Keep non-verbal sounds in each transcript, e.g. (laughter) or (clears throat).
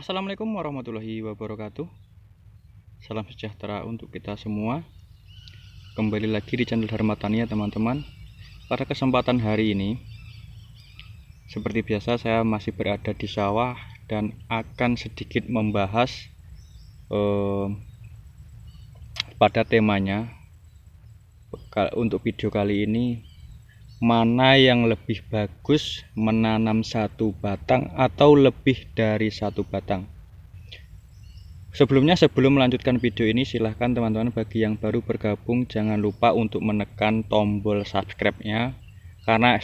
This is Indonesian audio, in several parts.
Assalamualaikum warahmatullahi wabarakatuh Salam sejahtera untuk kita semua Kembali lagi di channel Dharmatania teman-teman Pada kesempatan hari ini Seperti biasa saya masih berada di sawah Dan akan sedikit membahas eh, Pada temanya Untuk video kali ini mana yang lebih bagus menanam satu batang atau lebih dari satu batang Sebelumnya sebelum melanjutkan video ini silahkan teman-teman bagi yang baru bergabung jangan lupa untuk menekan tombol subscribe-nya karena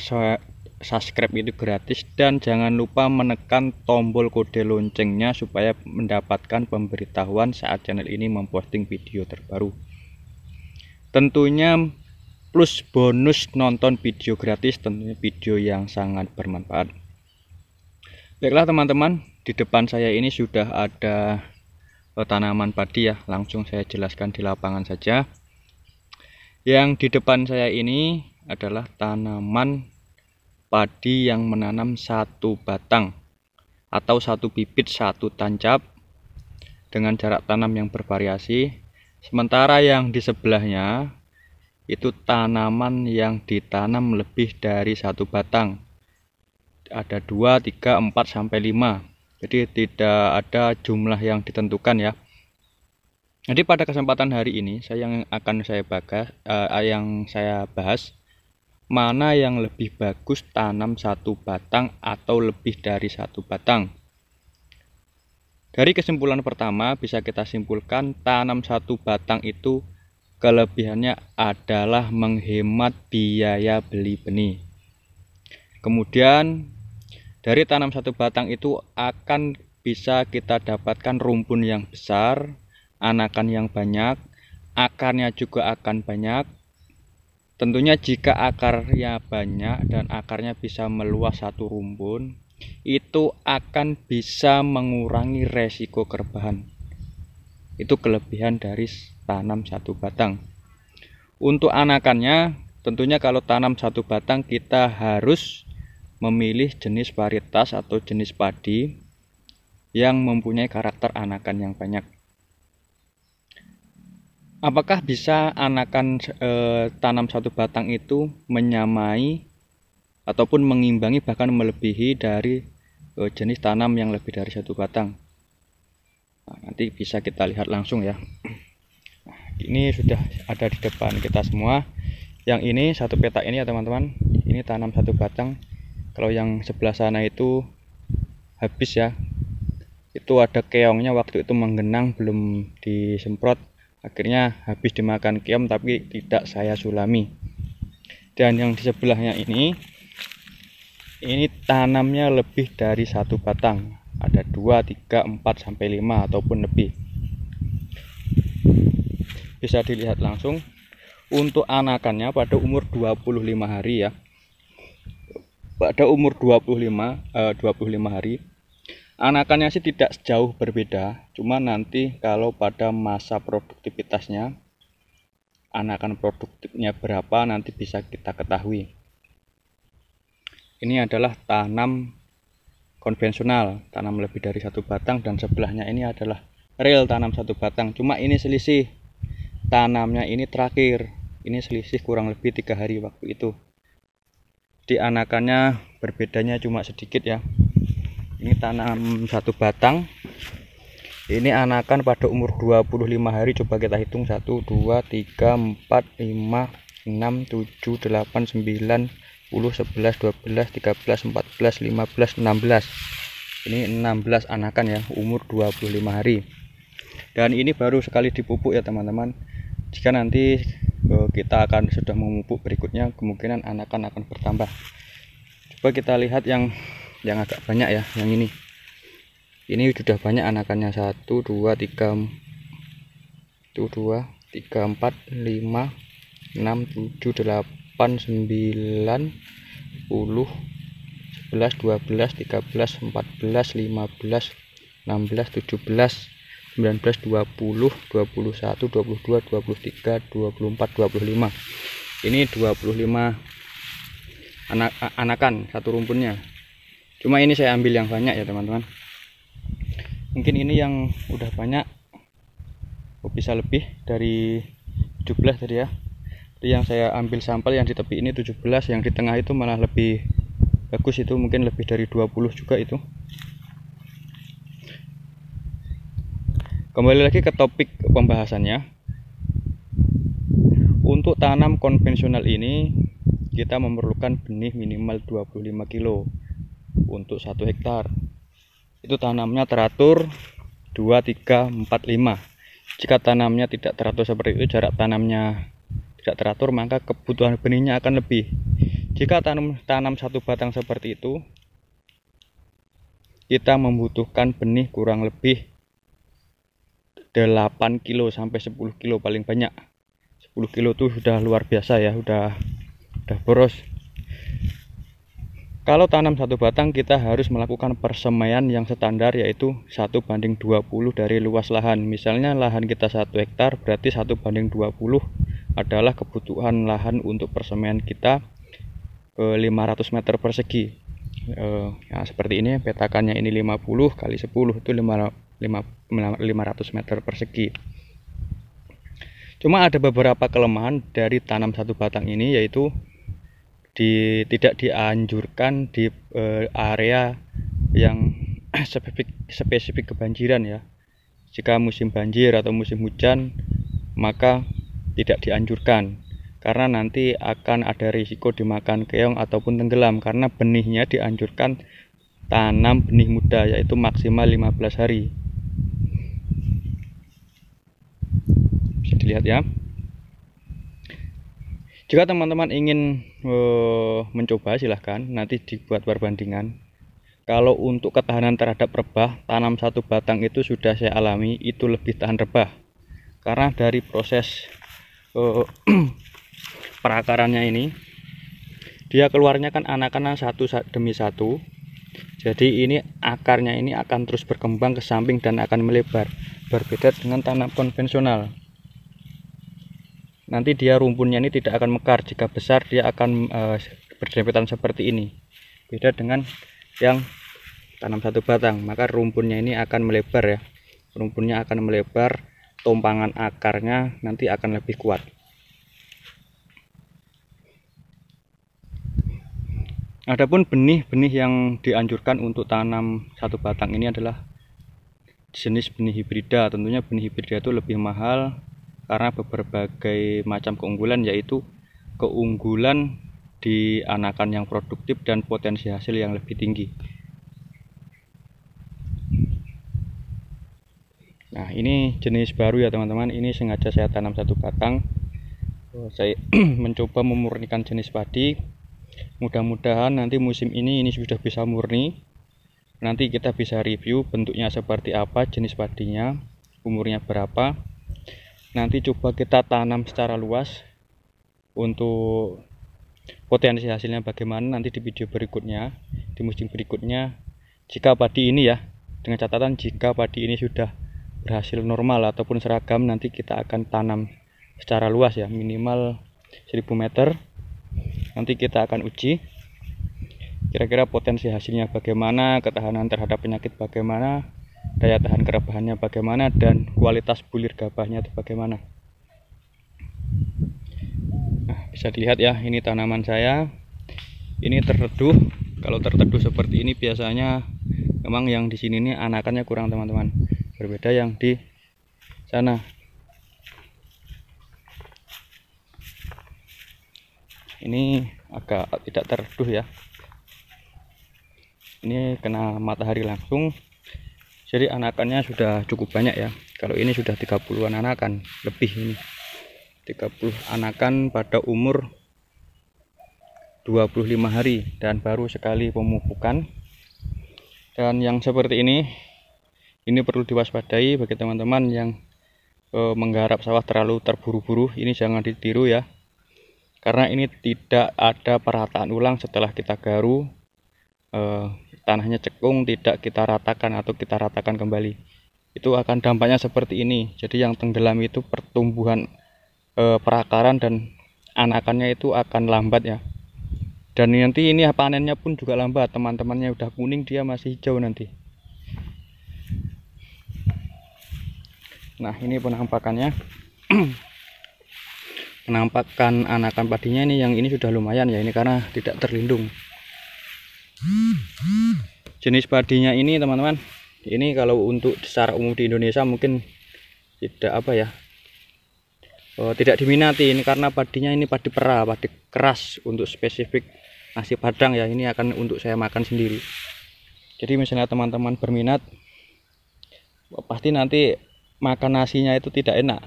subscribe itu gratis dan jangan lupa menekan tombol kode loncengnya supaya mendapatkan pemberitahuan saat channel ini memposting video terbaru tentunya plus bonus nonton video gratis tentunya video yang sangat bermanfaat baiklah teman-teman di depan saya ini sudah ada eh, tanaman padi ya langsung saya jelaskan di lapangan saja yang di depan saya ini adalah tanaman padi yang menanam satu batang atau satu bibit satu tancap dengan jarak tanam yang bervariasi sementara yang di sebelahnya itu tanaman yang ditanam lebih dari satu batang ada dua tiga empat sampai lima jadi tidak ada jumlah yang ditentukan ya jadi pada kesempatan hari ini saya yang akan saya bahas uh, eh, yang saya bahas mana yang lebih bagus tanam satu batang atau lebih dari satu batang. Dari kesimpulan pertama bisa kita simpulkan tanam satu batang itu kelebihannya adalah menghemat biaya beli benih. Kemudian dari tanam satu batang itu akan bisa kita dapatkan rumpun yang besar, anakan yang banyak, akarnya juga akan banyak. Tentunya jika akarnya banyak dan akarnya bisa meluas satu rumpun, itu akan bisa mengurangi resiko kerbahan. Itu kelebihan dari tanam satu batang. Untuk anakannya, tentunya kalau tanam satu batang kita harus memilih jenis varietas atau jenis padi yang mempunyai karakter anakan yang banyak. Apakah bisa anakan e, tanam satu batang itu menyamai ataupun mengimbangi bahkan melebihi dari e, jenis tanam yang lebih dari satu batang? Nah, nanti bisa kita lihat langsung ya. Nah, ini sudah ada di depan kita semua. Yang ini satu petak ini ya teman-teman. Ini tanam satu batang. Kalau yang sebelah sana itu habis ya. Itu ada keongnya waktu itu menggenang belum disemprot. Akhirnya habis dimakan keong tapi tidak saya sulami. Dan yang di sebelahnya ini ini tanamnya lebih dari satu batang ada 2, 3, 4, sampai 5 ataupun lebih bisa dilihat langsung untuk anakannya pada umur 25 hari ya pada umur 25 eh, 25 hari anakannya sih tidak sejauh berbeda cuma nanti kalau pada masa produktivitasnya anakan produktifnya berapa nanti bisa kita ketahui ini adalah tanam konvensional tanam lebih dari satu batang dan sebelahnya ini adalah real tanam satu batang cuma ini selisih tanamnya ini terakhir ini selisih kurang lebih tiga hari waktu itu di anakannya berbedanya cuma sedikit ya ini tanam satu batang ini anakan pada umur 25 hari coba kita hitung 1 2 3 4 5 6 7 8 9 10 10 11 12 13 14 15 16 ini 16 anakan ya umur 25 hari dan ini baru sekali dipupuk ya teman-teman jika nanti eh, kita akan sudah memupuk berikutnya kemungkinan anakan akan bertambah coba kita lihat yang yang agak banyak ya yang ini ini sudah banyak anakannya 1 2 3 1 2 3 4 5 6 7 8 8 9 10 11 12 13 14 15 16 17 19 20 21 22 23 24 25 ini 25 anak anakan satu rumpunnya cuma ini saya ambil yang banyak ya teman-teman mungkin ini yang udah banyak bisa lebih dari 17 tadi ya tapi yang saya ambil sampel yang di tepi ini 17 yang di tengah itu malah lebih bagus itu mungkin lebih dari 20 juga itu kembali lagi ke topik pembahasannya untuk tanam konvensional ini kita memerlukan benih minimal 25 kilo untuk satu hektar itu tanamnya teratur 2, 3, 4, 5 jika tanamnya tidak teratur seperti itu jarak tanamnya tidak teratur maka kebutuhan benihnya akan lebih. Jika tanam tanam satu batang seperti itu, kita membutuhkan benih kurang lebih 8 kilo sampai 10 kilo paling banyak. 10 kilo itu sudah luar biasa ya, sudah sudah boros. Kalau tanam satu batang kita harus melakukan persemaian yang standar yaitu 1 banding 20 dari luas lahan. Misalnya lahan kita satu hektar berarti satu banding 20 adalah kebutuhan lahan untuk persemaian kita ke eh, 500 meter persegi eh, ya seperti ini petakannya ini 50 kali 10 itu 5 5 500 meter persegi cuma ada beberapa kelemahan dari tanam satu batang ini yaitu di, tidak dianjurkan di uh, area yang (clears throat) spesifik, spesifik kebanjiran ya jika musim banjir atau musim hujan maka tidak dianjurkan karena nanti akan ada risiko dimakan keong ataupun tenggelam karena benihnya dianjurkan tanam benih muda yaitu maksimal 15 hari bisa dilihat ya jika teman-teman ingin uh, mencoba silahkan nanti dibuat perbandingan kalau untuk ketahanan terhadap rebah tanam satu batang itu sudah saya alami itu lebih tahan rebah karena dari proses (clears throat) perakarannya ini dia keluarnya kan anak-anak satu demi satu jadi ini akarnya ini akan terus berkembang ke samping dan akan melebar berbeda dengan tanam konvensional nanti dia rumpunnya ini tidak akan mekar jika besar dia akan e, berdempetan seperti ini beda dengan yang tanam satu batang maka rumpunnya ini akan melebar ya rumpunnya akan melebar tumpangan akarnya nanti akan lebih kuat Adapun benih-benih yang dianjurkan untuk tanam satu batang ini adalah jenis benih hibrida. Tentunya benih hibrida itu lebih mahal karena berbagai macam keunggulan yaitu keunggulan di anakan yang produktif dan potensi hasil yang lebih tinggi. ini jenis baru ya teman-teman ini sengaja saya tanam satu batang oh, saya (clears throat) mencoba memurnikan jenis padi mudah-mudahan nanti musim ini ini sudah bisa murni nanti kita bisa review bentuknya seperti apa jenis padinya umurnya berapa nanti coba kita tanam secara luas untuk potensi hasilnya bagaimana nanti di video berikutnya di musim berikutnya jika padi ini ya dengan catatan jika padi ini sudah berhasil normal ataupun seragam nanti kita akan tanam secara luas ya minimal 1000 meter nanti kita akan uji kira-kira potensi hasilnya bagaimana ketahanan terhadap penyakit bagaimana daya tahan kerabahannya bagaimana dan kualitas bulir gabahnya itu bagaimana nah, bisa dilihat ya ini tanaman saya ini terteduh kalau terteduh seperti ini biasanya memang yang di sini ini anakannya kurang teman-teman berbeda yang di sana ini agak tidak terduh ya ini kena matahari langsung jadi anakannya sudah cukup banyak ya kalau ini sudah 30-an anakan lebih ini 30 anakan pada umur 25 hari dan baru sekali pemupukan dan yang seperti ini ini perlu diwaspadai bagi teman-teman yang e, menggarap sawah terlalu terburu-buru ini jangan ditiru ya karena ini tidak ada perataan ulang setelah kita garu e, tanahnya cekung tidak kita ratakan atau kita ratakan kembali itu akan dampaknya seperti ini jadi yang tenggelam itu pertumbuhan e, perakaran dan anakannya itu akan lambat ya dan nanti ini panennya pun juga lambat teman-temannya udah kuning dia masih hijau nanti nah ini penampakannya (clears throat) penampakan anakan padinya ini yang ini sudah lumayan ya ini karena tidak terlindung jenis padinya ini teman-teman ini kalau untuk secara umum di Indonesia mungkin tidak apa ya oh, tidak diminati ini karena padinya ini padi pera padi keras untuk spesifik nasi padang ya ini akan untuk saya makan sendiri jadi misalnya teman-teman berminat pasti nanti makan nasinya itu tidak enak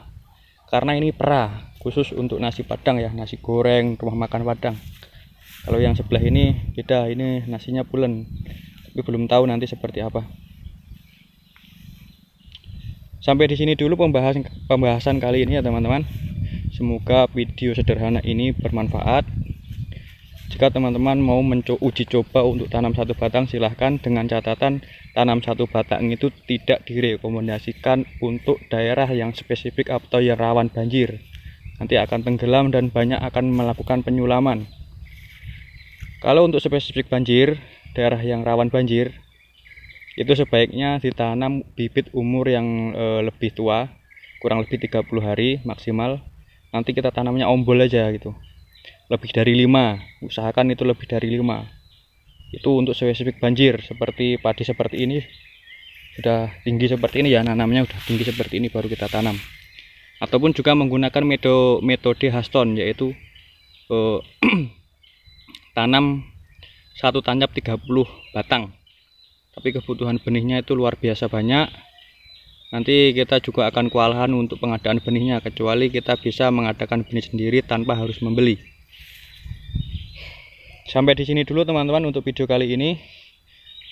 karena ini pera khusus untuk nasi padang ya nasi goreng rumah makan padang kalau yang sebelah ini beda ini nasinya pulen tapi belum tahu nanti seperti apa sampai di sini dulu pembahasan pembahasan kali ini ya teman-teman semoga video sederhana ini bermanfaat jika teman-teman mau uji coba untuk tanam satu batang silahkan dengan catatan tanam satu batang itu tidak direkomendasikan untuk daerah yang spesifik atau yang rawan banjir nanti akan tenggelam dan banyak akan melakukan penyulaman kalau untuk spesifik banjir daerah yang rawan banjir itu sebaiknya ditanam bibit umur yang e, lebih tua kurang lebih 30 hari maksimal nanti kita tanamnya ombol aja gitu lebih dari lima usahakan itu lebih dari lima itu untuk spesifik banjir seperti padi seperti ini sudah tinggi seperti ini ya nanamnya sudah tinggi seperti ini baru kita tanam ataupun juga menggunakan metode metode Haston yaitu eh, (clears throat) tanam satu tanjap 30 batang tapi kebutuhan benihnya itu luar biasa banyak nanti kita juga akan kewalahan untuk pengadaan benihnya kecuali kita bisa mengadakan benih sendiri tanpa harus membeli sampai di sini dulu teman-teman untuk video kali ini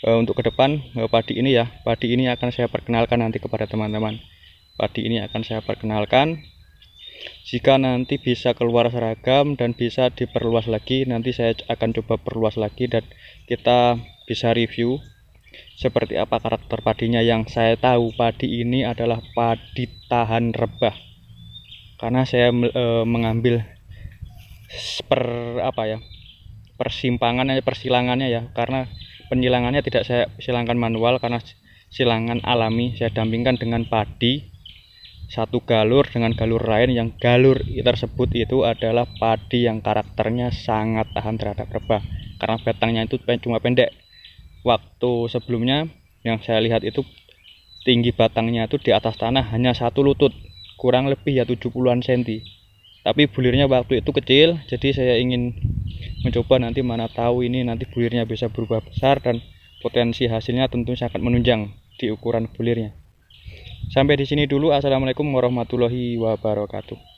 eh, untuk ke depan e, padi ini ya padi ini akan saya perkenalkan nanti kepada teman-teman padi ini akan saya perkenalkan jika nanti bisa keluar seragam dan bisa diperluas lagi nanti saya akan coba perluas lagi dan kita bisa review seperti apa karakter padinya yang saya tahu padi ini adalah padi tahan rebah karena saya e, mengambil per apa ya persimpangannya persilangannya ya karena penyilangannya tidak saya silangkan manual karena silangan alami saya dampingkan dengan padi satu galur dengan galur lain yang galur tersebut itu adalah padi yang karakternya sangat tahan terhadap rebah karena batangnya itu cuma pendek waktu sebelumnya yang saya lihat itu tinggi batangnya itu di atas tanah hanya satu lutut kurang lebih ya 70-an senti tapi bulirnya waktu itu kecil jadi saya ingin mencoba nanti mana tahu ini nanti bulirnya bisa berubah besar dan potensi hasilnya tentu sangat menunjang di ukuran bulirnya. Sampai di sini dulu. Assalamualaikum warahmatullahi wabarakatuh.